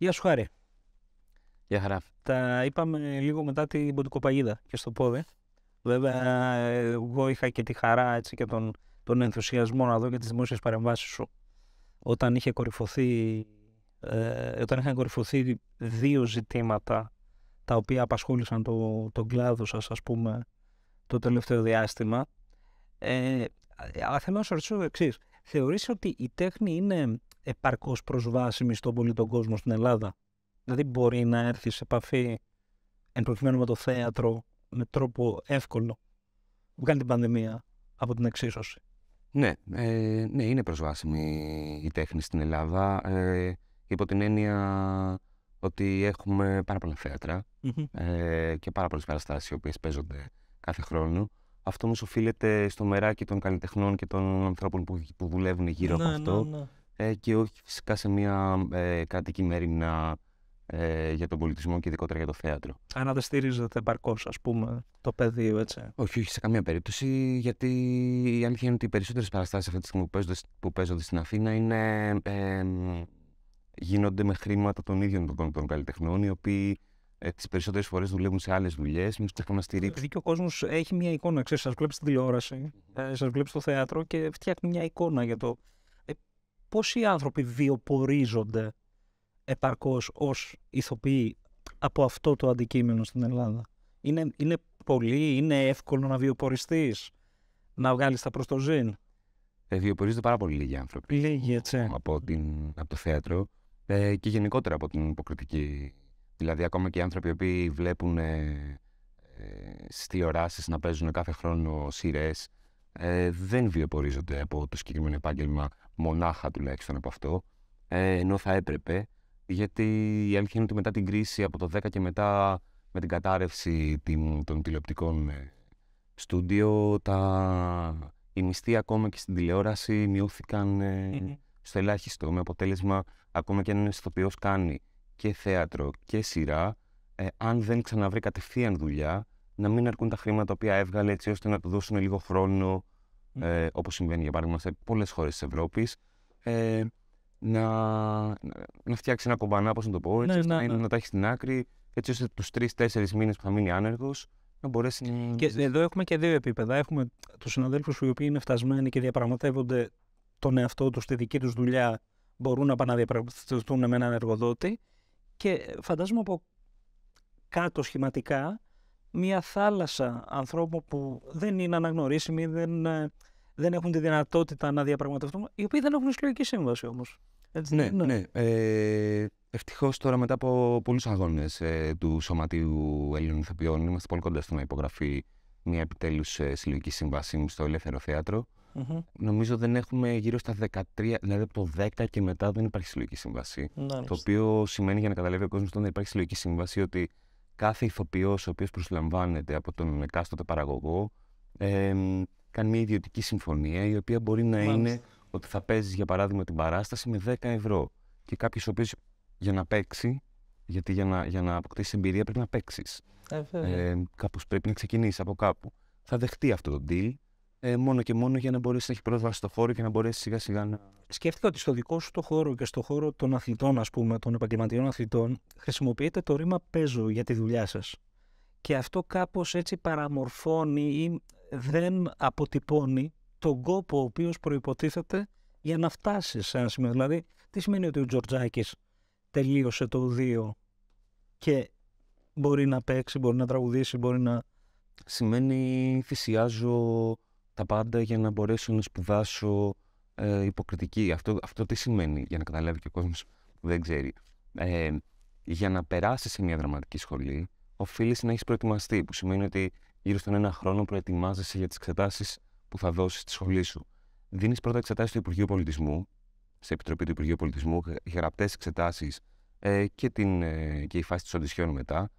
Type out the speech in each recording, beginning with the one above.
Γεια σου Χάρη. Γεια χαρά. Τα είπαμε λίγο μετά την ποντικοπαγίδα και στο πόδε. Βέβαια, εγώ είχα και τη χαρά έτσι, και τον, τον ενθουσιασμό να δω και τις δημόσιες παρεμβάσεις σου. Όταν, είχε κορυφωθεί, ε, όταν είχαν κορυφωθεί δύο ζητήματα τα οποία απασχόλησαν το, τον κλάδο σας, ας πούμε, το τελευταίο διάστημα. Ε, να σου ρωτήσω εξής. Θεωρείς ότι η τέχνη είναι επαρκώς προσβάσιμη στον τον κόσμο στην Ελλάδα. Δηλαδή μπορεί να έρθει σε επαφή εν προκειμένου με το θέατρο με τρόπο εύκολο που κάνει την πανδημία από την εξίσωση. Ναι, ε, ναι είναι προσβάσιμη η τέχνη στην Ελλάδα ε, υπό την έννοια ότι έχουμε πάρα πολλά ε, και πάρα πολλές παραστάσεις οι οποίες παίζονται κάθε χρόνο. Αυτό όμως οφείλεται στο μεράκι των καλλιτεχνών και των ανθρώπων που, που δουλεύουν γύρω από ναι, αυτό. Ναι, ναι ε, και όχι φυσικά σε μια ε, κρατική μέρημνα ε, για τον πολιτισμό και ειδικότερα για το θέατρο. Αν δεν στηρίζεται παρκώ, ας πούμε, το πεδίο, έτσι. Όχι, όχι σε καμία περίπτωση, γιατί η αλήθεια είναι ότι οι περισσότερες παραστάσεις αυτή που παίζονται, στην Αθήνα είναι, ε, γίνονται με χρήματα των ίδιων των, καλλιτεχνών, οι οποίοι ε, τις περισσότερες φορές δουλεύουν σε άλλες δουλειές με στόχο να στηρίξουν. Επειδή και ο κόσμος έχει μια εικόνα, ξέρεις, σας βλέπεις τη τηλεόραση, ε, σας βλέπεις στο θέατρο και φτιάχνει μια εικόνα για το πόσοι άνθρωποι βιοπορίζονται επαρκώς ως ηθοποιοί από αυτό το αντικείμενο στην Ελλάδα. Είναι, είναι πολύ, είναι εύκολο να βιοποριστείς, να βγάλεις τα προς το ζήν. Ε, βιοπορίζονται πάρα πολύ λίγοι άνθρωποι. έτσι. Από, την, από το θέατρο ε, και γενικότερα από την υποκριτική. Δηλαδή, ακόμα και οι άνθρωποι που βλέπουν ε, ε, στις να παίζουν κάθε χρόνο σειρές. Ε, δεν βιοπορίζονται από το συγκεκριμένο επάγγελμα μονάχα τουλάχιστον από αυτό, ε, ενώ θα έπρεπε, γιατί η αλήθεια είναι ότι μετά την κρίση από το 10 και μετά με την κατάρρευση των τηλεοπτικών ε, στούντιο, τα... οι μισθοί ακόμα και στην τηλεόραση ε, στο ελάχιστο, με αποτέλεσμα ακόμα και αν ένας ηθοποιός κάνει και θέατρο και σειρά, ε, αν δεν ξαναβρει κατευθείαν δουλειά, να μην αρκούν τα χρήματα τα οποία έβγαλε έτσι ώστε να του δώσουν λίγο χρόνο ε, όπως συμβαίνει για παράδειγμα σε πολλές χώρες της Ευρώπης, ε, να, να φτιάξει ένα κομπανά, όπως να το πω, ναι, έτσι, ναι, να, ναι. να, τα έχεις στην άκρη, έτσι ώστε τους τρει-τέσσερι μήνες που θα μείνει άνεργος, να μπορέσει να... Και εδώ έχουμε και δύο επίπεδα. Έχουμε τους συναδέλφους οι οποίοι είναι φτασμένοι και διαπραγματεύονται τον εαυτό τους, τη δική τους δουλειά, μπορούν να διαπραγματευτούν με έναν εργοδότη και φαντάζομαι από κάτω σχηματικά μια θάλασσα ανθρώπων που δεν είναι αναγνωρίσιμοι, δεν, ε, δεν έχουν τη δυνατότητα να διαπραγματευτούν, οι οποίοι δεν έχουν συλλογική σύμβαση όμως. Ναι, ναι. ναι. Ε, Ευτυχώς τώρα μετά από πολλούς αγώνες ε, του Σωματείου Ελλήνων Ιθοποιών, είμαστε πολύ κοντά στο να υπογραφεί μια επιτέλους ε, συλλογική σύμβαση στο Ελεύθερο Θέατρο. Νομίζω δεν έχουμε γύρω στα 13, δηλαδή από το 10 και μετά δεν υπάρχει συλλογική Το οποίο σημαίνει για να καταλάβει ο κόσμος ότι υπάρχει συλλογική σύμβαση ότι κάθε ηθοποιός ο οποίος προσλαμβάνεται από τον εκάστοτε παραγωγό ε, κάνει μια ιδιωτική συμφωνία η οποία μπορεί να είναι ότι θα παίζεις για παράδειγμα την παράσταση με 10 ευρώ και κάποιος ο για να παίξει γιατί για να, για να αποκτήσει εμπειρία πρέπει να παίξεις. Ε, ε, πρέπει να ξεκινήσεις από κάπου. Θα δεχτεί αυτό το deal ε, μόνο και μόνο για να μπορέσεις να έχεις πρόσβαση στο χώρο και να μπορέσεις σιγά σιγά να. Σκέφτηκα ότι στο δικό σου το χώρο και στο χώρο των αθλητών, ας πούμε, των επαγγελματιών αθλητών, χρησιμοποιείται το ρήμα παίζω για τη δουλειά σας. Και αυτό κάπως έτσι παραμορφώνει ή δεν αποτυπώνει τον κόπο ο οποίος προποτίθεται για να φτάσεις σε ένα σημείο. Δηλαδή, τι σημαίνει ότι ο Τζορτζάκης τελείωσε το 2 και μπορεί να παίξει, μπορεί να τραγουδήσει, μπορεί να. Σημαίνει θυσιάζω τα πάντα για να μπορέσω να σπουδάσω ε, υποκριτική. Αυτό, αυτό τι σημαίνει, για να καταλάβει και ο κόσμος που δεν ξέρει. Ε, για να περάσεις σε μια δραματική σχολή, οφείλεις να έχεις προετοιμαστεί, που σημαίνει ότι γύρω στον ένα χρόνο προετοιμάζεσαι για τις εξετάσεις που θα δώσεις στη σχολή σου. Δίνεις πρώτα εξετάσεις στο Υπουργείο Πολιτισμού, σε επιτροπή του Υπουργείου Πολιτισμού, γραπτές εξετάσεις ε, και, ε, και η φάση της οντισιών μετά.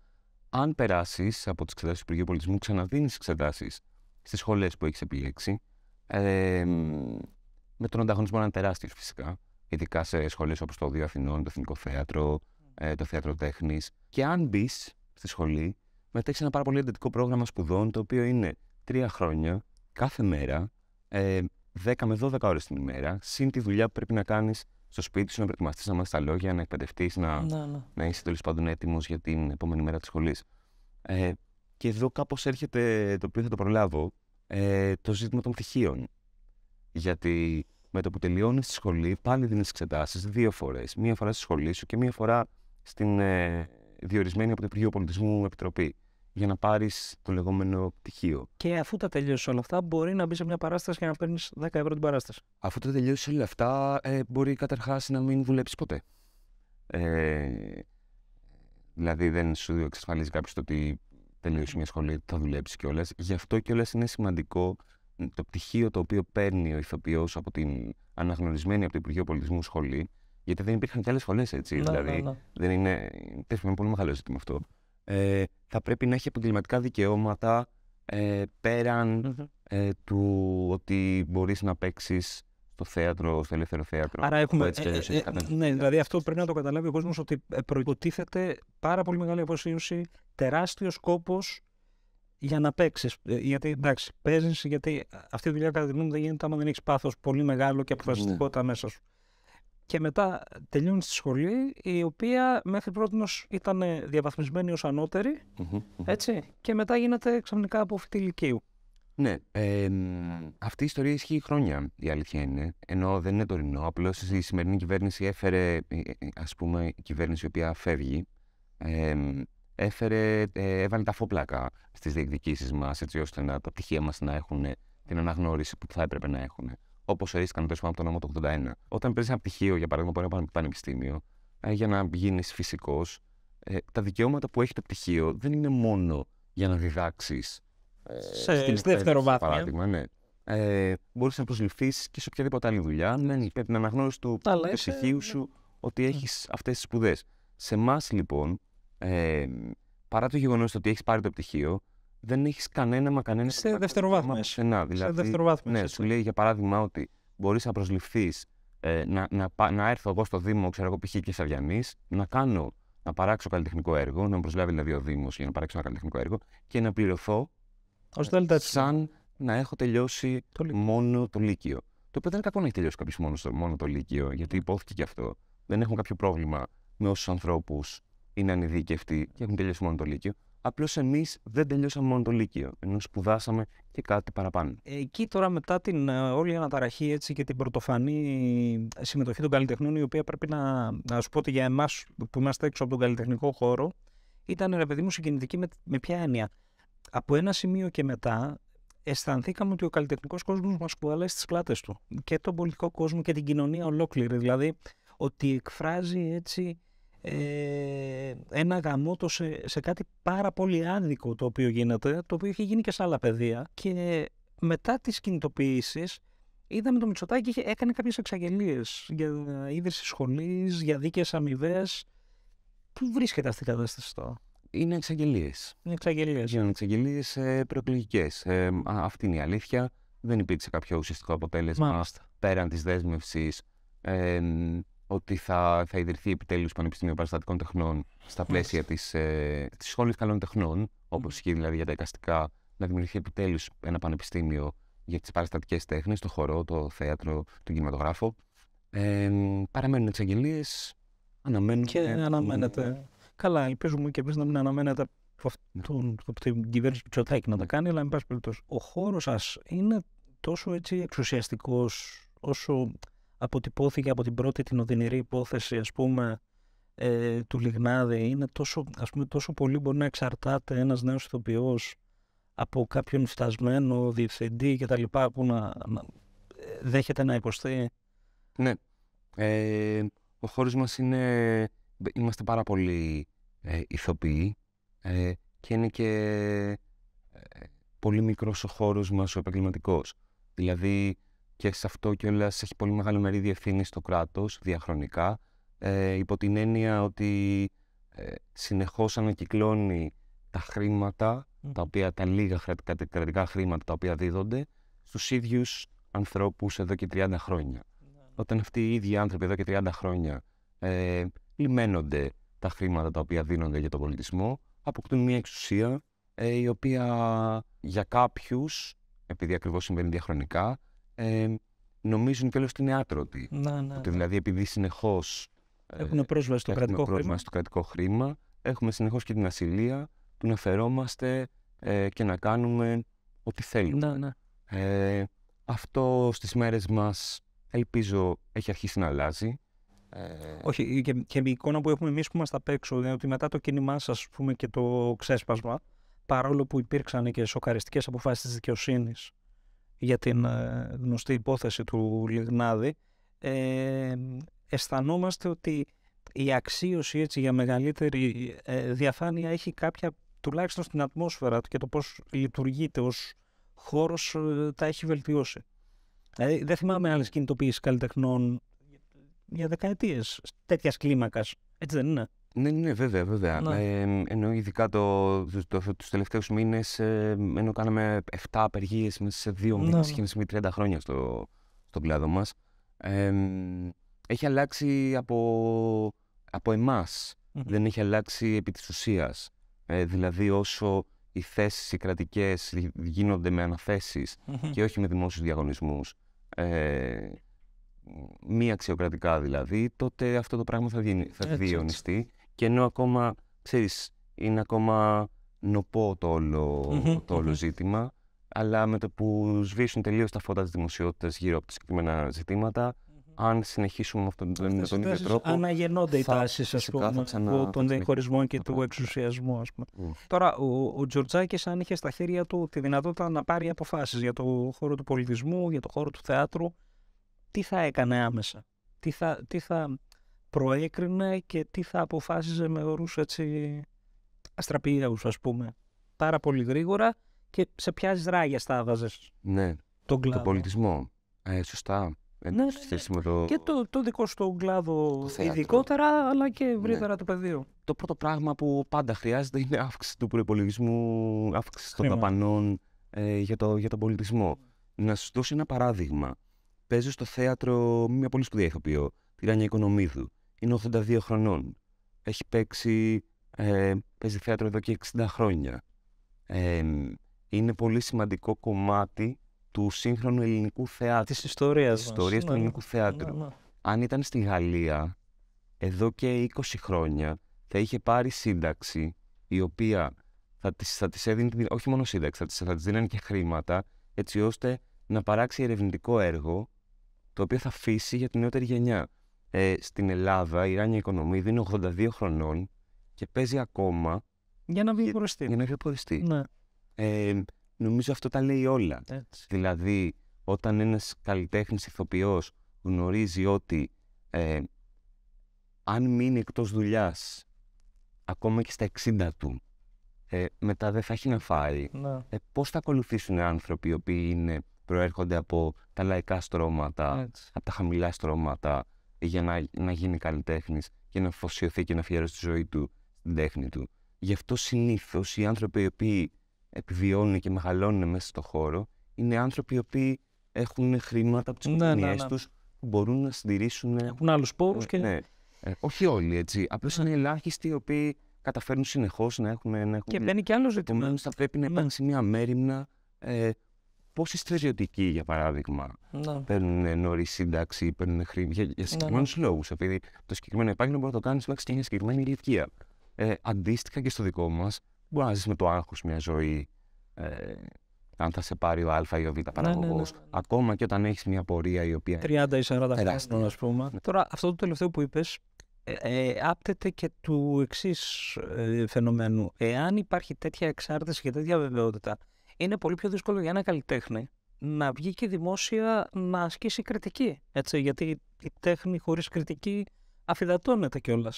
Αν περάσεις από τις εξετάσεις του Υπουργείου Πολιτισμού, ξαναδίνεις εξετάσεις Στις σχολές που έχεις επιλέξει. Ε, με τον ανταγωνισμό να είναι τεράστιος φυσικά, ειδικά σε σχολές όπως το Δύο Αθηνών, το Εθνικό Θέατρο, ε, το Θέατρο τέχνης. Και αν μπεις στη σχολή, μετέχεις ένα πάρα πολύ εντατικό πρόγραμμα σπουδών, το οποίο είναι τρία χρόνια, κάθε μέρα, ε, 10 με 12 ώρες την ημέρα, συν τη δουλειά που πρέπει να κάνεις στο σπίτι σου, να προετοιμαστείς να μάθεις τα λόγια, να εκπαιδευτείς, να, ναι, ναι. να είσαι τέλος πάντων έτοιμος για την επόμενη μέρα της σχολής. Ε, και εδώ κάπως έρχεται το οποίο θα το προλάβω, ε, το ζήτημα των πτυχίων. Γιατί με το που τελειώνεις τη σχολή, πάλι δίνεις εξετάσεις δύο φορές. Μία φορά στη σχολή σου και μία φορά στην ε, διορισμένη από το Υπουργείο Πολιτισμού Επιτροπή. Για να πάρεις το λεγόμενο πτυχίο. Και αφού τα τελειώσει όλα αυτά, μπορεί να μπεις σε μια παράσταση και να παίρνεις 10 ευρώ την παράσταση. Αφού τα τελειώσει όλα αυτά, ε, μπορεί καταρχάς να μην δουλέψεις ποτέ. Ε, δηλαδή, δεν σου εξασφαλίζει κάποιος ότι τελειώσει μια σχολή, θα δουλέψεις κιόλας. Γι' αυτό κιόλας είναι σημαντικό το πτυχίο το οποίο παίρνει ο ηθοποιός από την αναγνωρισμένη από το Υπουργείο Πολιτισμού σχολή. Γιατί δεν υπήρχαν κι άλλες σχολές έτσι. Ναι, δηλαδή, ναι, ναι. δεν είναι. Τέλο είναι πολύ μεγάλο ζήτημα αυτό. Ε, θα πρέπει να έχει επαγγελματικά δικαιώματα ε, περαν ε, του ότι μπορείς να παίξεις στο θέατρο, στο ελεύθερο θέατρο. Άρα έχουμε. Έτσι, ε, ε, ε, ναι, δηλαδή αυτό πρέπει να το καταλάβει ο κόσμος ότι προποτίθεται πάρα πολύ μεγάλη αποσύνωση Τεράστιο κόπο για να παίξεις. Ε, γιατί εντάξει, παίζεις, γιατί αυτή η δουλειά κατά τη γνώμη δεν γίνεται άμα δεν έχεις πάθος πολύ μεγάλο και ναι. αποφασιστικότητα μέσα σου. Και μετά τελειώνει τη σχολή, η οποία μέχρι πρώτη ήταν διαβαθμισμένη ως ανωτερη έτσι, και μετά γίνεται ξαφνικά από φοιτη ηλικίου. Ναι. Ε, αυτή η ιστορία ισχύει χρόνια, η αλήθεια είναι. Ενώ δεν είναι τωρινό. Απλώς η σημερινή κυβέρνηση έφερε, ας πούμε, η κυβέρνηση η οποία φεύγει. Ε, έφερε, ε, έβαλε τα φόπλακα στις διεκδικήσεις μας έτσι ώστε τα πτυχία μας να έχουν ε, την αναγνώριση που θα έπρεπε να έχουν. Όπως ορίστηκαν τέλος από το νόμο του 81. Όταν παίζει ένα πτυχίο, για παράδειγμα, μπορεί να το πανεπιστήμιο, ε, για να γίνεις φυσικός, ε, τα δικαιώματα που έχει το πτυχίο δεν είναι μόνο για να διδάξεις. Ε, σε δεύτερο βάθμο. Παράδειγμα, ναι. Ε, μπορείς να προσληφθείς και σε οποιαδήποτε άλλη δουλειά με ναι, την αναγνώριση του ναι. σου ότι έχεις αυτές τις σπουδές. Σε εμάς λοιπόν, ε, παρά το γεγονός ότι έχεις πάρει το πτυχίο, δεν έχεις κανένα μα κανένα. Σε δεύτερο Δηλαδή, σε δευτεροβάθμιες. Ναι, σου λέει για παράδειγμα ότι μπορείς να προσληφθείς ε, να, να, να έρθω εγώ στο Δήμο, ξέρω εγώ, π.χ. και Σαβιανής, να κάνω, να παράξω καλλιτεχνικό έργο, να με προσλάβει δηλαδή ο Δήμος για να παράξω ένα καλλιτεχνικό έργο και να πληρωθώ σαν να έχω τελειώσει το μόνο το Λύκειο. Το οποίο δεν είναι κακό να έχει τελειώσει κάποιος μόνο, μόνο το Λύκειο, γιατί υπόθηκε και αυτό. Δεν έχουμε κάποιο πρόβλημα με όσους ανθρώπους είναι ανειδίκευτοι και έχουν τελειώσει μόνο το Λύκειο. Απλώς εμείς δεν τελειώσαμε μόνο το Λύκειο, ενώ σπουδάσαμε και κάτι παραπάνω. Εκεί τώρα μετά την ε, όλη αναταραχή έτσι, και την πρωτοφανή συμμετοχή των καλλιτεχνών, η οποία πρέπει να, να σου πω ότι για εμάς που είμαστε έξω από τον καλλιτεχνικό χώρο, ήταν ρε παιδί μου συγκινητική με, με ποια έννοια. Από ένα σημείο και μετά αισθανθήκαμε ότι ο καλλιτεχνικός κόσμος μας κουβαλάει στις πλάτες του και τον πολιτικό κόσμο και την κοινωνία ολόκληρη. Δηλαδή ότι εκφράζει έτσι ε, ένα γαμότο σε, σε κάτι πάρα πολύ άδικο το οποίο γίνεται, το οποίο είχε γίνει και σε άλλα παιδεία. Και μετά τις κινητοποιήσεις είδαμε το Μητσοτάκι είχε, έκανε κάποιες εξαγγελίες για ε, ίδρυση σχολής, για δίκαιες αμοιβές. Πού βρίσκεται αυτή η κατάσταση τώρα. Είναι εξαγγελίες. Είναι εξαγγελίες. Είναι εξαγγελίες ε, προεκλογικές. Ε, αυτή είναι η αλήθεια. Δεν υπήρξε κάποιο ουσιαστικό αποτέλεσμα Μάλιστα. πέραν της δέσμευσης ε, ότι θα, θα ιδρυθεί επιτέλους Πανεπιστήμιο Παραστατικών Τεχνών στα πλαίσια της ε, της Καλών Τεχνών, όπως ισχύει δηλαδή για τα εικαστικά, να δημιουργηθεί επιτέλους ένα πανεπιστήμιο για τις παραστατικές τέχνες, το χορό, το θέατρο, τον κινηματογράφο. Ε, παραμένουν εξαγγελίες. αναμένουν... Και αναμένεται. Καλά, ελπίζουμε και εμείς να μην αναμένεται από ναι. την κυβέρνηση Πιτσοτάκη να τα κάνει, αλλά εν πάση περιπτώσει ο χώρος σας είναι τόσο έτσι όσο αποτυπώθηκε από την πρώτη την οδυνηρή υπόθεση ας πούμε ε, του Λιγνάδη είναι τόσο, ας πούμε, τόσο πολύ μπορεί να εξαρτάται ένας νέος ηθοποιός από κάποιον φτασμένο διευθυντή και τα λοιπά που να, ε, δέχεται να υποστεί. Ναι. Ε, ο χώρος μας είναι... Είμαστε πάρα πολύ ε, ηθοποιοί και είναι και πολύ μικρός ο χώρος μας ο επαγγελματικός. Δηλαδή, και σε αυτό κιόλας έχει πολύ μεγάλο μερίδιο ευθύνη στο κράτος διαχρονικά. Ε, υπό την έννοια ότι ε, συνεχώς ανακυκλώνει τα χρήματα, mm. τα, τα λίγα κρατικά χρήματα τα οποία δίδονται, στους ίδιους ανθρώπους εδώ και 30 χρόνια. Ναι, ναι. Όταν αυτοί οι ίδιοι άνθρωποι εδώ και 30 χρόνια ε, λιμένονται τα χρήματα τα οποία δίνονται για τον πολιτισμό, αποκτούν μια εξουσία ε, η οποία για κάποιους, επειδή ακριβώς συμβαίνει διαχρονικά, ε, νομίζουν κιόλα ότι είναι άτρωτοι. Να, ναι, ότι δηλαδή επειδή συνεχώς. Ε, Έχουν πρόσβαση στο, κρατικό χρήμα. Έχουμε συνεχώς και την ασυλία του να φερόμαστε ε, και να κάνουμε ό,τι θέλουμε. ναι. Ε, αυτό στις μέρες μας ελπίζω έχει αρχίσει να αλλάζει. Ε, Όχι, και, η εικόνα που έχουμε εμείς που είμαστε απ' έξω είναι ότι μετά το κίνημά σας και το ξέσπασμα, παρόλο που υπήρξαν και σοκαριστικές αποφάσεις της δικαιοσύνης για την ε, γνωστή υπόθεση του Λιγνάδη, ε, αισθανόμαστε ότι η αξίωση έτσι για μεγαλύτερη ε, διαφάνεια έχει κάποια, τουλάχιστον στην ατμόσφαιρα και το πώς λειτουργείται ως χώρος ε, τα έχει βελτιώσει. Δηλαδή δεν θυμάμαι άλλες κινητοποιήσεις καλλιτεχνών για δεκαετίες τέτοιας κλίμακας, έτσι δεν είναι. Ναι, ναι, βέβαια, βέβαια. Ναι. Ε, ενώ ειδικά το, το, το, το τους τελευταίους μήνες, ε, ενώ κάναμε 7 απεργίες μέσα σε δύο ναι. μήνες, ναι. σχεδόν 30 χρόνια στο, στον κλάδο μας, ε, έχει αλλάξει από, από εμάς. Mm-hmm. Δεν έχει αλλάξει επί της ουσίας. Ε, δηλαδή όσο οι θέσεις οι κρατικές γίνονται με αναθέσεις mm-hmm. και όχι με δημόσιους διαγωνισμούς, ε, μη αξιοκρατικά δηλαδή, τότε αυτό το πράγμα θα, θα διαιωνιστεί. Και ενώ ακόμα, ξέρεις, είναι ακόμα νοπό το ολο το ζήτημα, αλλά με το που σβήσουν τελείως τα φώτα της δημοσιότητας γύρω από τα συγκεκριμένα αν συνεχίσουμε με τον ίδιο τρόπο. Αναγεννώνται οι τάσεις, ας πούμε, των διαχωρισμών και του εξουσιασμού, ας πούμε. Τώρα, ο, ο Τζορτζάκης, αν είχε στα χέρια του τη δυνατότητα να πάρει αποφάσεις για το χώρο του πολιτισμού, για το χώρο του θεάτρου, τι θα έκανε άμεσα. Τι θα, τι θα, προέκρινε και τι θα αποφάσιζε με όρους έτσι αστραπίαους ας πούμε. Πάρα πολύ γρήγορα και σε ποια ράγια θα Ναι, τον κλάδο. Το πολιτισμό. Ε, σωστά. Ε, ναι, ναι, ναι. Και το, το δικό σου κλάδο το ειδικότερα, αλλά και ναι. ευρύτερα ναι. του πεδίου. Το πρώτο πράγμα που πάντα χρειάζεται είναι αύξηση του προπολογισμού, αύξηση των δαπανών ε, για, το, για τον πολιτισμό. Να σα δώσω ένα παράδειγμα. Παίζω στο θέατρο μια πολύ σπουδαία ηθοποιό, τη Ράνια Οικονομίδου είναι 82 χρονών. Έχει παίξει, ε, παίζει θέατρο εδώ και 60 χρόνια. Ε, είναι πολύ σημαντικό κομμάτι του σύγχρονου ελληνικού θεάτρου. Της ιστορίας Της ιστορίας του ναι, ναι. ελληνικού θεάτρου. Ναι, Αν ήταν στη Γαλλία, εδώ και 20 χρόνια, θα είχε πάρει σύνταξη, η οποία θα της, θα της έδινε, όχι μόνο σύνταξη, θα της, θα και χρήματα, έτσι ώστε να παράξει ερευνητικό έργο, το οποίο θα αφήσει για την νεότερη γενιά. Ε, στην Ελλάδα η Ράνια Οικονομίδη είναι 82 χρονών και παίζει ακόμα. Για να βγει χωριστή. Για να βγει ναι. ε, νομίζω αυτό τα λέει όλα. Δηλαδή, όταν ένας καλλιτέχνης ηθοποιός γνωρίζει ότι ε, αν μείνει εκτός δουλειάς ακόμα και στα 60 του, μετά δεν θα έχει να φάει. Ναι. Πώς θα ακολουθήσουν άνθρωποι οι οποίοι είναι, προέρχονται από τα λαϊκά στρώματα, από τα χαμηλά στρώματα, για να, να γίνει καλλιτέχνης και να αφοσιωθεί και να αφιερώσει τη ζωή του στην τέχνη του. Γι' αυτό συνήθως οι άνθρωποι οι οποίοι επιβιώνουν και μεγαλώνουν μέσα στον χώρο είναι άνθρωποι οι οποίοι έχουν χρήματα από τις ναι, ναι, ναι. τους που μπορούν να συντηρήσουν. Ε, έχουν άλλους πόρους και. Ναι, ε, όχι όλοι έτσι. Απλώς ναι. είναι ελάχιστοι οι οποίοι καταφέρνουν συνεχώς να έχουν. Να έχουν... Και μπαίνει και άλλο ζητήμα. Επομένως θα πρέπει να υπάρξει μια μέρημνα ε, πόσοι στρεζιωτικοί, για παράδειγμα, ναι. παίρνουν νωρίς σύνταξη, ή παίρνουν χρήματα για, για συγκεκριμένους ναι, ναι. λόγους. Επειδή το συγκεκριμένο επάγγελμα μπορεί να το κάνεις μέχρι και μια συγκεκριμένη ηλικία. Ε, αντίστοιχα και στο δικό μας, μπορείς να ζεις με το άγχος μια ζωή. Ε, αν θα σε πάρει ο Α ή ο Β ναι, ναι, παραγωγός. Ναι. Ακόμα και όταν έχεις μια πορεία η οποία. 30 ή 40 χρόνια, ας πούμε. Τώρα, αυτό το τελευταίο που είπες, ε, ε, άπτεται και του εξής ε, φαινομένου. Εάν υπάρχει τέτοια εξάρτηση και τέτοια βεβαιότητα, είναι πολύ πιο δύσκολο για ένα καλλιτέχνη να βγει και δημόσια να ασκήσει κριτική. Έτσι, γιατί η τέχνη χωρίς κριτική αφιδατώνεται κιόλας.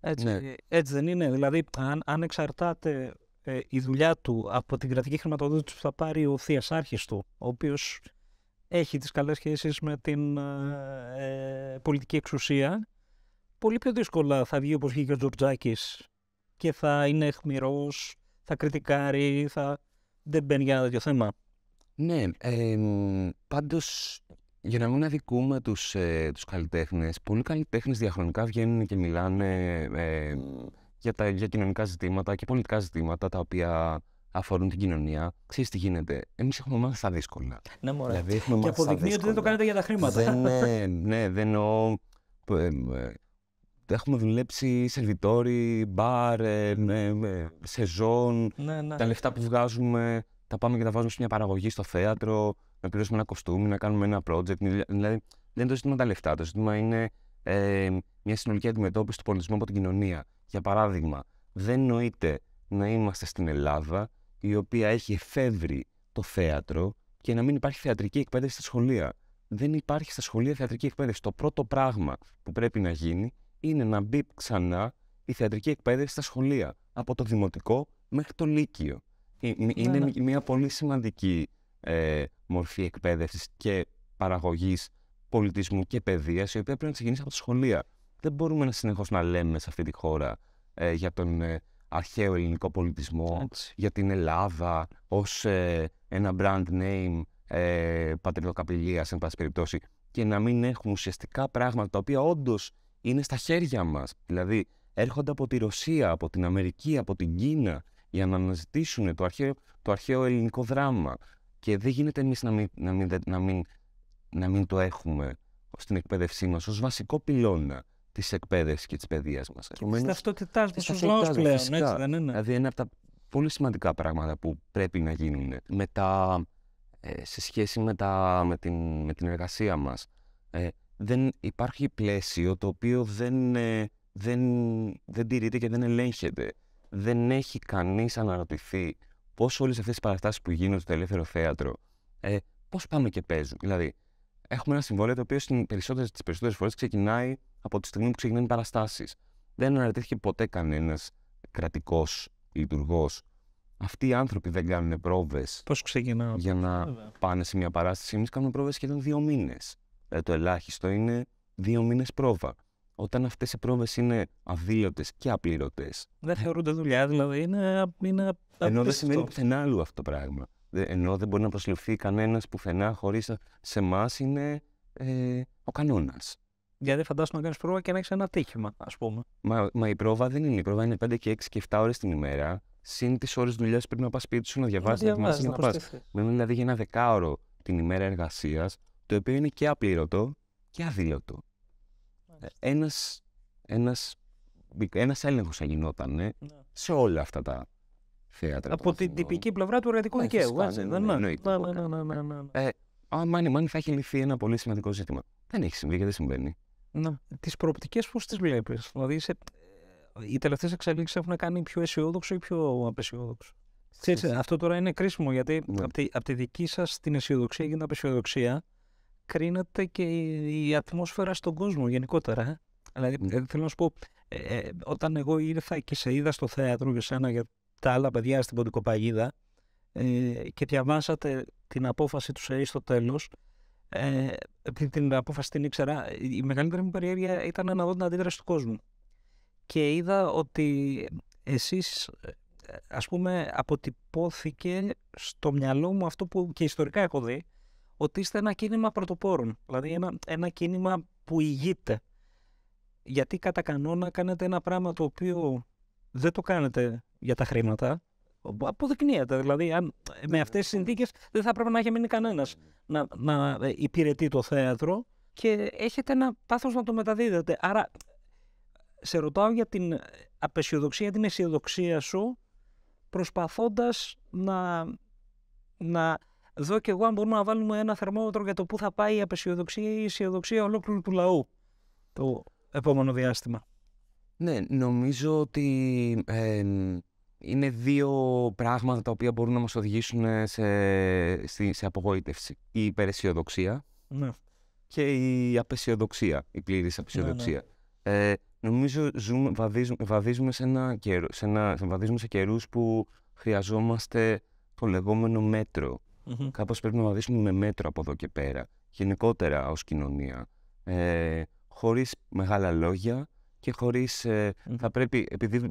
Έτσι, ναι. έτσι δεν είναι. Δηλαδή, αν, αν εξαρτάται ε, η δουλειά του από την κρατική χρηματοδότηση που θα πάρει ο θειασάρχης του, ο οποίος έχει τις καλές σχέσεις με την ε, ε, πολιτική εξουσία, πολύ πιο δύσκολα θα βγει όπως βγήκε ο Τζορτζάκης και θα είναι εχμηρός, θα κριτικάρει, θα δεν μπαίνει για ένα τέτοιο θέμα. Ναι, ε, πάντως για να μην αδικούμε τους, ε, τους καλλιτέχνες, πολλοί καλλιτέχνες διαχρονικά βγαίνουν και μιλάνε για, τα, για κοινωνικά ζητήματα και πολιτικά ζητήματα τα οποία αφορούν την κοινωνία. Ξέρεις τι γίνεται. Εμείς έχουμε μάθει τα δύσκολα. Ναι, μωρέ. Δηλαδή, και αποδεικνύει ότι δεν το κάνετε για τα χρήματα. Δεν, ναι, ναι, δεν εννοώ ε, Έχουμε δουλέψει σερβιτόρι, μπαρ, ε, ε, σεζόν. Ναι, ναι. Τα λεφτά που βγάζουμε τα πάμε και τα βάζουμε σε μια παραγωγή στο θέατρο, να πληρώσουμε ένα κοστούμι, να κάνουμε ένα project. Δηλαδή δεν είναι το ζήτημα τα λεφτά. Το ζήτημα είναι ε, μια συνολική αντιμετώπιση του πολιτισμού από την κοινωνία. Για παράδειγμα, δεν νοείται να είμαστε στην Ελλάδα, η οποία έχει εφεύρει το θέατρο και να μην υπάρχει θεατρική εκπαίδευση στα σχολεία. Δεν υπάρχει στα σχολεία θεατρική εκπαίδευση. Το πρώτο πράγμα που πρέπει να γίνει είναι να μπει ξανά η θεατρική εκπαίδευση στα σχολεία, από το δημοτικό μέχρι το λύκειο. Ε, ναι, είναι ναι. μια πολύ σημαντική ε, μορφή εκπαίδευσης και παραγωγής πολιτισμού και παιδείας, η οποία πρέπει να ξεκινήσει από τα σχολεία. Δεν μπορούμε να συνεχώς να λέμε σε αυτή τη χώρα ε, για τον ε, αρχαίο ελληνικό πολιτισμό, για την Ελλάδα ως ένα brand name ε, πατριδοκαπηλείας, εν πάση περιπτώσει, και να μην έχουμε ουσιαστικά πράγματα τα οποία όντως είναι στα χέρια μας, Δηλαδή, έρχονται από τη Ρωσία, από την Αμερική, από την Κίνα για να αναζητήσουν το αρχαίο, το αρχαίο ελληνικό δράμα. Και δεν γίνεται εμείς να μην, να να το έχουμε στην εκπαίδευσή μας ως βασικό πυλώνα της εκπαίδευσης και της παιδείας μας. Στην ταυτότητάς μας ω πλέον, έτσι δεν είναι. Δηλαδή, ένα από τα πολύ σημαντικά πράγματα που πρέπει να γίνουν ε, σε σχέση με, τα, με, την, με την εργασία μας. Ε, δεν υπάρχει πλαίσιο το οποίο δεν, ε, δεν, δεν τηρείται και δεν ελέγχεται. Δεν έχει κανείς αναρωτηθεί πώς όλες αυτές τις παραστάσεις που γίνονται στο ελεύθερο θέατρο, ε, πώς πάμε και παίζουν. Δηλαδή, έχουμε ένα συμβόλαιο το οποίο στι περισσότερες τις περισσότερες φορές ξεκινάει από τη στιγμή που ξεκινάνε οι παραστάσεις. Δεν αναρωτήθηκε ποτέ κανένας κρατικός λειτουργός αυτοί οι άνθρωποι δεν κάνουν πρόβες. Πώς ξεκινάω. Για να πάνε σε μια παράσταση. Εμείς κάνουμε πρόβες σχεδόν δύο μήνες. Ε, το ελάχιστο είναι δύο μήνες πρόβα. Όταν αυτές οι πρόβες είναι αδίλωτε και απλήρωτες. Δεν θεωρούνται δουλειά, δηλαδή είναι. είναι Ενώ δεν σημαίνει πουθενά άλλο αυτό το πράγμα. Ενώ δεν μπορεί να προσληφθεί κανένας πουθενά χωρίς σε εμάς είναι ε, ο κανόνας. Γιατί φαντάζομαι να κάνεις πρόβα και να έχεις ένα τύχημα, ας πούμε. Μα, μα η πρόβα δεν είναι. Η πρόβα είναι 5 και 6 και 7 ώρες την ημέρα. Συν τις ώρες δουλειάς πρέπει να πας σπίτι σου να διαβάζει, να, διαβάζεις, να, δηλαδή για ένα δεκάωρο την ημέρα εργασίας, το οποίο είναι και απλήρωτο και αδύλωτο. Ε, ένας, ένας, ένας έλεγχος θα γινόταν ε, ναι. σε όλα αυτά τα θέατρα. Από την τυπική πλευρά του εργατικού ε, δικαίου. Αν μάνι μάνι θα έχει λυθεί ένα πολύ σημαντικό ζήτημα. Δεν έχει συμβεί και δεν συμβαίνει. Να. Τις προοπτικές πώς τις βλέπεις. Δηλαδή οι τελευταίες εξελίξεις έχουν κάνει πιο αισιόδοξο ή πιο απεσιόδοξο. αυτό τώρα είναι κρίσιμο γιατί ναι. από, τη, δική σας την αισιοδοξία γίνεται απεσιοδοξία κρίνεται και η ατμόσφαιρα στον κόσμο γενικότερα. Ε. Δηλαδή, ε, θέλω να σου πω, ε, όταν εγώ ήρθα και σε είδα στο θέατρο για σένα για τα άλλα παιδιά στην Ποντικοπαγίδα ε, και διαβάσατε την απόφαση του ΣΕΙ στο τέλο, ε, την απόφαση την ήξερα, η μεγαλύτερη μου περιέργεια ήταν να δω την αντίδραση του κόσμου. Και είδα ότι εσείς, ας πούμε, αποτυπώθηκε στο μυαλό μου αυτό που και ιστορικά έχω δει, ότι είστε ένα κίνημα πρωτοπόρων. Δηλαδή ένα, ένα κίνημα που ηγείται. Γιατί κατά κανόνα κάνετε ένα πράγμα το οποίο δεν το κάνετε για τα χρήματα. Αποδεικνύεται. Δηλαδή, αν με ναι. αυτές τις συνθήκες δεν θα πρέπει να έχει μείνει κανένας να, να ε, υπηρετεί το θέατρο και έχετε ένα πάθος να το μεταδίδετε. Άρα, σε ρωτάω για την απεσιοδοξία, την αισιοδοξία σου, προσπαθώντας να, να εδώ και εγώ, αν μπορούμε να βάλουμε ένα θερμόμετρο για το πού θα πάει η απεσιοδοξία ή η αισιοδοξία ολόκληρου του λαού το επόμενο διάστημα. Ναι, νομίζω ότι είναι δύο πράγματα τα οποία μπορούν να μας οδηγήσουν σε, σε, απογοήτευση. Η υπεραισιοδοξία ναι. και η απεσιοδοξία, η πλήρης απεσιοδοξία. Ναι, ναι. Ε, νομίζω ζούμε, βαδίζουμε, βαδίζουμε, σε ένα βαδίζουμε σε καιρούς που χρειαζόμαστε το λεγόμενο μέτρο mm mm-hmm. Κάπως πρέπει να βαδίσουμε με μέτρο από εδώ και πέρα, γενικότερα ως κοινωνία. Ε, χωρίς μεγάλα λόγια και χωρίς. Ε, mm-hmm. Θα πρέπει, επειδή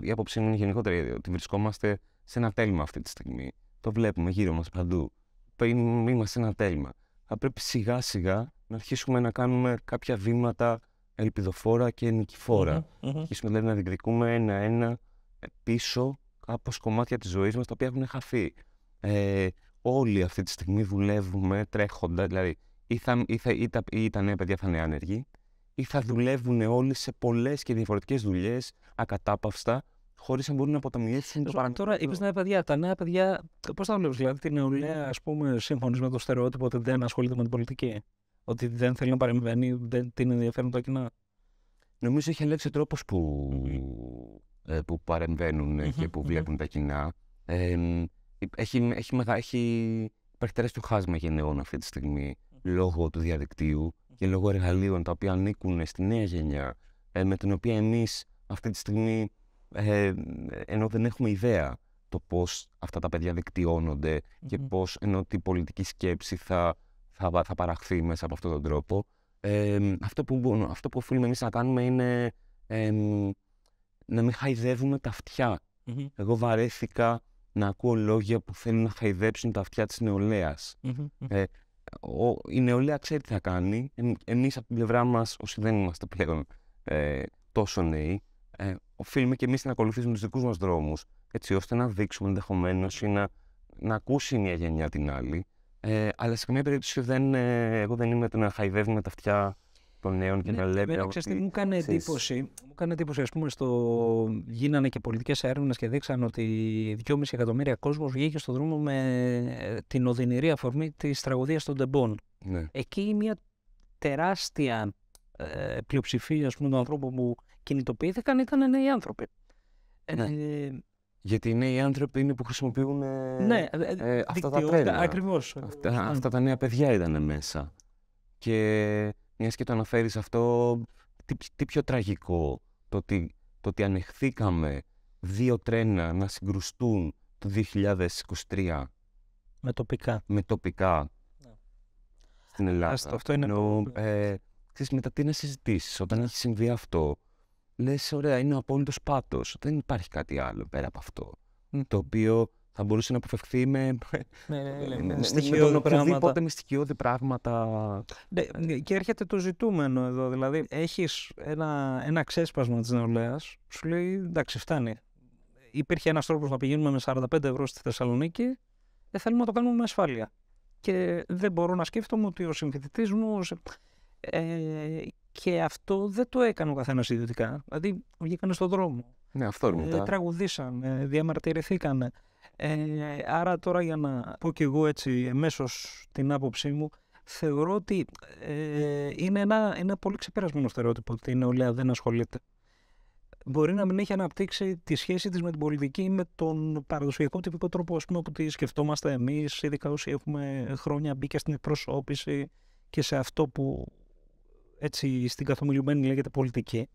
η άποψή μου είναι γενικότερα ότι βρισκόμαστε σε ένα τέλμα αυτή τη στιγμή. Το βλέπουμε γύρω μας παντού. Είμαστε σε ένα τέλμα. Θα πρέπει σιγά σιγά να αρχίσουμε να κάνουμε κάποια βήματα ελπιδοφόρα και νικηφόρα. Mm-hmm, mm Αρχίσουμε δηλαδή να διεκδικούμε ένα-ένα πίσω κάπως κομμάτια της ζωής μας τα οποία έχουν χαθεί. Ε, όλοι αυτή τη στιγμή δουλεύουμε τρέχοντα. Δηλαδή, ή, θα, ή, ή, τα, ή τα νέα παιδιά θα είναι άνεργοι, ή θα δουλεύουν όλοι σε πολλές και διαφορετικές δουλειές ακατάπαυστα, χωρίς να μπορούν να αποταμιεύσουν το παραμικρό. Τώρα, είπες νέα παιδιά. Τα νέα παιδιά, πώς θα βλέπεις, Δηλαδή, την νεολαία, ας πούμε, σύμφωνη με το στερεότυπο ότι δεν ασχολείται με την πολιτική. Ότι δεν θέλει να παρεμβαίνει, δεν την ενδιαφέρουν τα κοινά. Νομίζω έχει αλλάξει ο τρόπος που, ε, που παρεμβαινουν και που βλεπουν τα κοινά. Ε, έχει, έχει, έχει, υπάρχει τεράστιο χάσμα γενναιών αυτή τη στιγμή λόγω του διαδικτύου και λόγω εργαλείων τα οποία ανήκουν στη νέα γενιά, ε, με την οποία εμείς αυτή τη στιγμή, ε, ενώ δεν έχουμε ιδέα το πώς αυτά τα παιδιά και πώς ενώ την πολιτική σκέψη θα, θα, θα παραχθεί μέσα από αυτόν τον τρόπο, αυτό, που, αυτό που οφείλουμε εμείς να κάνουμε είναι να μην χαϊδεύουμε τα αυτια Εγώ βαρέθηκα να ακούω λόγια που θέλουν να χαϊδέψουν τα αυτιά της νεολαιας ε, η νεολαία ξέρει τι θα κάνει. Εμεί εμείς από την πλευρά μας, όσοι δεν είμαστε πλέον ε, τόσο νέοι, ε, οφείλουμε και εμείς να ακολουθήσουμε τους δικούς μας δρόμους, έτσι ώστε να δείξουμε ενδεχομένως ή να, να ακούσει μια γενιά την άλλη. αλλά σε καμία περίπτωση εγώ δεν είμαι το να χαϊδεύουμε τα αυτιά των νέων και ναι, λέμε. μου έκανε εντύπωση, μου εντύπωση, πούμε, στο... γίνανε και πολιτικές έρευνες και δείξαν ότι 2,5 εκατομμύρια κόσμος βγήκε στον δρόμο με ε, την οδυνηρή αφορμή της τραγωδίας των Ντεμπών. Ναι. Εκεί μια τεράστια ε, πλειοψηφία, των ανθρώπων που κινητοποιήθηκαν ήταν νέοι άνθρωποι. Ε, ναι. Ε, γιατί οι νέοι άνθρωποι είναι που χρησιμοποιούν ε, ναι, ε, ε αυτά τα τρένα. Ακριβώς. Αυτά, ναι. αυτά τα νέα παιδιά ήταν μέσα. Και μιας και το αναφέρεις αυτό, τι, πιο τραγικό το ότι, το ανεχθήκαμε δύο τρένα να συγκρουστούν το 2023. Με τοπικά. Με τοπικά. Ναι. Στην Ελλάδα. αυτό είναι... Ενώ, ε, ξέρεις, μετά τι να συζητήσεις όταν έχει συμβεί αυτό. Λες, ωραία, είναι ο απόλυτος πάτος. Δεν υπάρχει κάτι άλλο πέρα από αυτό. Το οποίο θα μπορούσε να αποφευχθεί με, ναι, ναι, ναι με ναι, μυστικιώδη πράγματα. Ναι, και έρχεται το ζητούμενο εδώ. Δηλαδή, έχεις ένα, ένα ξέσπασμα της νεολαίας, σου λέει εντάξει, φτάνει. Υπήρχε ένας τρόπος να πηγαίνουμε με 45 ευρώ στη Θεσσαλονίκη, δεν θέλουμε να το κάνουμε με ασφάλεια. Και δεν μπορώ να σκέφτομαι ότι ο συμφιτητή μου... Ε, και αυτό δεν το έκανε ο καθένας ιδιωτικά. Δηλαδή, βγήκαν στον δρόμο. Ναι, αυτό ε, Τραγουδήσαν, διαμαρτυρηθήκαν. Ε, άρα τώρα για να πω και εγώ έτσι εμέσως την άποψή μου, θεωρώ ότι ε, είναι ένα, ένα πολύ ξεπερασμένο στερεότυπο ότι η νεολαία δεν ασχολείται. Μπορεί να μην έχει αναπτύξει τη σχέση της με την πολιτική με τον παραδοσιακό τυπικό τρόπο ας πούμε, που τη σκεφτόμαστε εμείς, ειδικά όσοι έχουμε χρόνια μπει στην εκπροσώπηση και σε αυτό που έτσι στην καθομιλουμένη λέγεται πολιτική.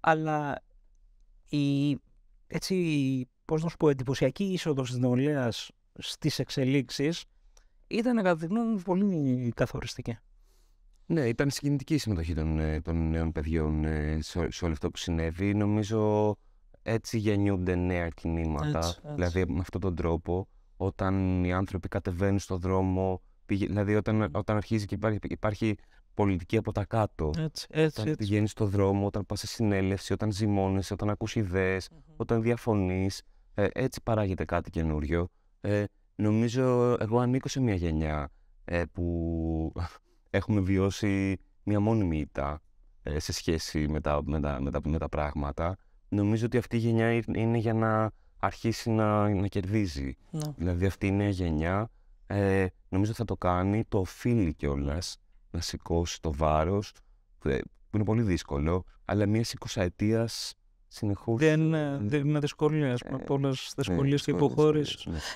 Αλλά η, έτσι, η Πώς να σου πω, εντυπωσιακή είσοδος της νεολαίας στις εξελίξεις ήταν κατά τη γνώμη μου πολύ καθοριστική. Ναι, ήταν συγκινητική η συμμετοχή των, ε, νέων παιδιών ε, σε, όλο αυτό που συνέβη. Νομίζω έτσι γεννιούνται νέα κινήματα. Έτσι, έτσι. Δηλαδή, με αυτόν τον τρόπο, όταν οι άνθρωποι κατεβαίνουν στον δρόμο, δηλαδή όταν, όταν αρχίζει και υπάρχει, υπάρχει πολιτική από τα κάτω. Έτσι, έτσι, όταν πηγαίνεις στον δρόμο, όταν πας σε συνέλευση, όταν ζυμώνεσαι, όταν ακούς όταν διαφωνείς. Ε, έτσι παράγεται κάτι καινούριο. Ε, νομίζω εγώ ανήκω σε μια γενιά ε, που έχουμε βιώσει μια μόνιμη ήττα ε, σε σχέση με τα, με, τα, με, τα, πράγματα. Νομίζω ότι αυτή η γενιά είναι για να αρχίσει να, να κερδίζει. Ναι. Δηλαδή αυτή η νέα γενιά ε, νομίζω θα το κάνει, το οφείλει κιόλας να σηκώσει το βάρος, που είναι πολύ δύσκολο, αλλά μια εικοσαετίας δεν, ε, δεν είναι δυσκολία, ε, πολλές από ναι ναι, ναι,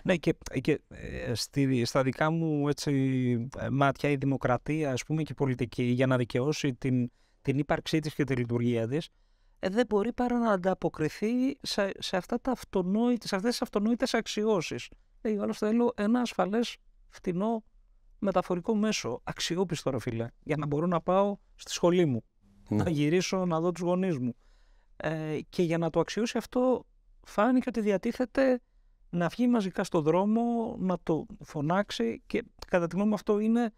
ναι. και, και ε, στη, στα δικά μου έτσι, μάτια η δημοκρατία, ας πούμε, και η πολιτική, για να δικαιώσει την, την ύπαρξή της και τη λειτουργία της, δεν μπορεί παρά να ανταποκριθεί σε, σε, αυτά τα αξιώσει. σε αυτές τις αυτονόητες αξιώσεις. θέλω ένα ασφαλές, φτηνό, μεταφορικό μέσο, αξιόπιστο ρε για να μπορώ να πάω στη σχολή μου, ναι. να γυρίσω να δω τους γονείς μου ε, και για να το αξιώσει αυτό φάνηκε ότι διατίθεται να βγει μαζικά στο δρόμο, να το φωνάξει και κατά τη γνώμη αυτό είναι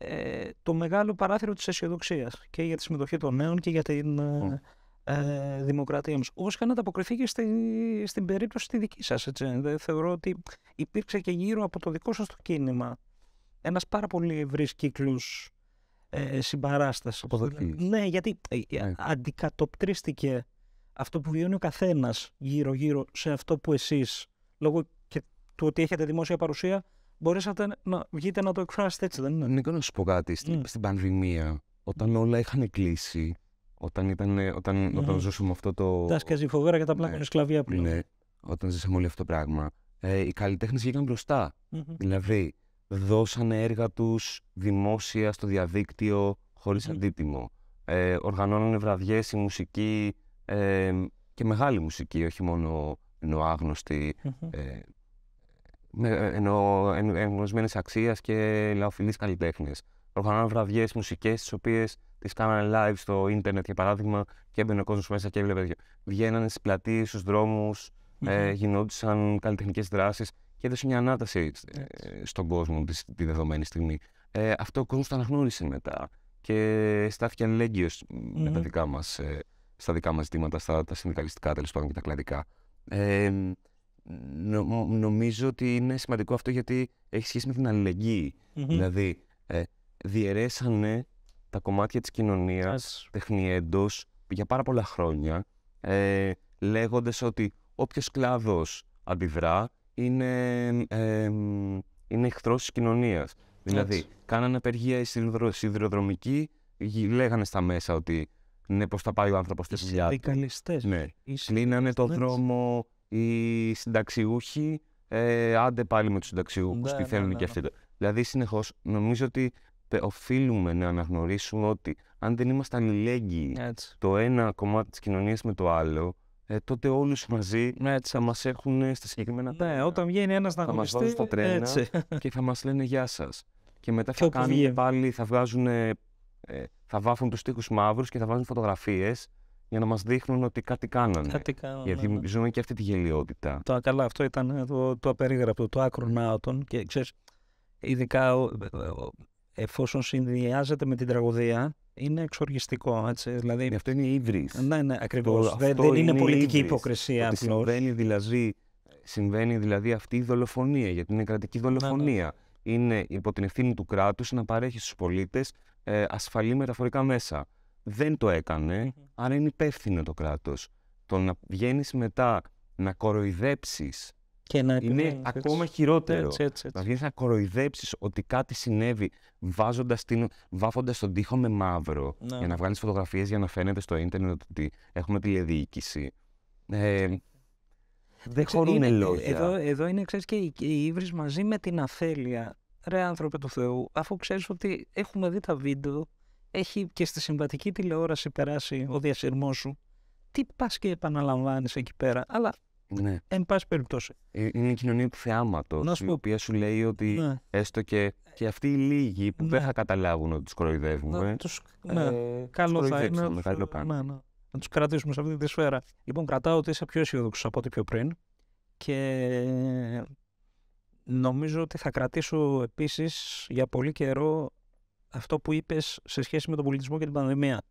ε, το μεγάλο παράθυρο της αισιοδοξίας και για τη συμμετοχή των νέων και για την ε, δημοκρατία μας. Όπως και τα στη, στην περίπτωση τη δική σας, έτσι. Δεν θεωρώ ότι υπήρξε και γύρω από το δικό σας το κίνημα ένας πάρα πολύ ευρύς κύκλος ε, συμπαράστασης. Ναι, γιατί ναι. αντικατοπτρίστηκε αυτό που βιώνει ο καθένας γύρω-γύρω σε αυτό που εσείς, λόγω και του ότι έχετε δημόσια παρουσία, μπορέσατε να βγείτε να το εκφράσετε έτσι, δεν είναι. Νίκο, να σου πω κάτι. Στην, mm. στην πανδημία, όταν όλα είχαν κλείσει, όταν, ήταν, όταν, όταν ζούσαμε αυτό το. Τάσκαζε φοβέρα και τα πλάκα ε, σκλαβιά πλέον. Ναι, όταν ζήσαμε όλο αυτό το πράγμα. Ε, οι καλλιτέχνες βγήκαν Δηλαδή, δώσανε έργα τους δημόσια στο διαδίκτυο αντίτιμο. Ε, οργανώνανε βραδιές, η μουσική, ε, και μεγάλη μουσική, όχι μόνο ενώ άγνωστη, mm-hmm. ε, ναι, ε ενώ εγνωσμένε αξία και λαοφιλείς καλλιτέχνες. Προχωράνε βραδιές μουσικές, τις οποίες τις κάνανε live στο ίντερνετ για παράδειγμα, και έμπαινε ο κόσμος μέσα και έβλεπε. Βγαίνανε στις πλατείες, στους δρόμους, ε, γινόντουσαν καλλιτεχνικές δράσεις και έδωσε μια ανάταση ε, στον κόσμο της, τη δεδομένη στιγμή. Ε, αυτό ο κόσμος το αναγνώρισε μετά και στάθηκε αλληλέγγυο με τα δικά μας ε, στα δικά μας ζητήματα, στα τα συνδικαλιστικά τέλος πάντων και τα κλαδικά. Ε, νομίζω ότι είναι σημαντικό αυτό γιατί έχει σχέση με την αλληλεγγυη Δηλαδή, ε, διαιρέσανε τα κομμάτια της κοινωνίας, yes. για πάρα πολλά χρόνια, ε, λέγοντας ότι όποιος κλάδος αντιδρά είναι, ε, είναι εχθρός κοινωνίας. Δηλαδή, κάνανε απεργία οι σιδηροδρομικοί, λέγανε στα μέσα ότι ναι, πώς θα πάει ο άνθρωπος στη δουλειά του. Ναι. Οι συνδικαλιστές. Ναι. Κλείνανε το δρόμο οι συνταξιούχοι. Ε, άντε πάλι με τους συνταξιούχους, ναι, τι ναι, θέλουν ναι, και ναι. αυτοί. Δηλαδή, συνεχώς νομίζω ότι οφείλουμε να αναγνωρίσουμε ότι αν δεν είμαστε αλληλέγγυοι Έτσι. το ένα κομμάτι της κοινωνίας με το άλλο, ε, τότε όλους μαζί έτσι. θα μας έχουν στα συγκεκριμένα. Ναι, όταν βγαίνει ένας να γνωριστεί. Θα μας βάζουν τρένα έτσι. και θα μας λένε Γεια σας. Και μετά θα κάνουν πάλι, θα βγάζουν ε, θα βάφουν τους τοίχου μαύρους και θα βάζουν φωτογραφίες για να μας δείχνουν ότι κάτι κάνανε. Κάτι κάνανε. Γιατί ναι, ναι. ζούμε και αυτή τη γελιότητα. Το, καλά, αυτό ήταν ε, το, το απερίγραπτο, το άκρο Και ξέρεις, ειδικά ε, εφόσον συνδυάζεται με την τραγωδία, είναι εξοργιστικό. Έτσι, δηλαδή... Ναι, αυτό είναι η ύβρις. Ναι, ναι, Δεν, είναι, πολιτική υποκρισία απλώς. Συμβαίνει δηλαδή, συμβαίνει δηλαδή αυτή η δολοφονία, γιατί είναι κρατική δολοφονία είναι υπό την ευθύνη του κράτους να παρέχει στους πολίτες ε, ασφαλή μεταφορικά μέσα. Δεν το έκανε, άρα είναι υπεύθυνο το κράτος. Το να βγαίνεις μετά να κοροϊδέψεις και να είναι ακόμα χειρότερο. Έτσι, να βγαίνεις να κοροϊδέψεις ότι κάτι συνέβη βάζοντας την. βάφοντας τον τοίχο με μαύρο. Ναι. Για να βγάλεις φωτογραφίες για να φαίνεται στο ίντερνετ ότι έχουμε τηλεδιοίκηση. Ε, δεν χωρούν λόγια. Εδώ, εδώ είναι, και η, η ύβρις μαζί με την αφέλεια. Ρε άνθρωπε του Θεού, αφού ξέρεις ότι έχουμε δει τα βίντεο, έχει και στη συμβατική τηλεόραση περάσει ο διασυρμός σου. Τι πας και επαναλαμβάνεις εκεί πέρα. Αλλά ναι. Εν πάση περιπτώσει. Ε, είναι η κοινωνία του θεάματο. Η οποία σου λέει ότι ναι. έστω και, και αυτοί οι λίγοι που ναι. δεν θα καταλάβουν ότι τους κοροϊδεύουμε. Ε, τους, ε, ναι. καλό θα είναι. ναι, ναι να τους κρατήσουμε σε αυτή τη σφαίρα. Λοιπόν, κρατάω ότι είσαι πιο αισιόδοξος από ό,τι πιο πριν και νομίζω ότι θα κρατήσω επίσης για πολύ καιρό αυτό που είπες σε σχέση με τον πολιτισμό και την πανδημία.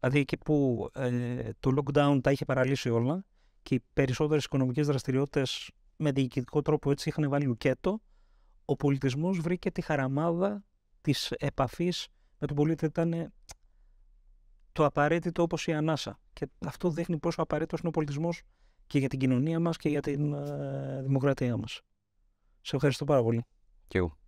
Δηλαδή, εκεί που ε, το lockdown τα είχε παραλύσει όλα και οι περισσότερες οικονομικές δραστηριότητες με διοικητικό τρόπο έτσι είχαν βάλει ουκέτο, ο πολιτισμός βρήκε τη χαραμάδα της επαφής με τον πολίτη. Ήταν το απαραίτητο όπως η ανάσα. Και αυτό δείχνει πόσο απαραίτητος είναι ο πολιτισμός και για την κοινωνία μας και για την ε, δημοκρατία μας. Σε ευχαριστώ πάρα πολύ. Και εγώ.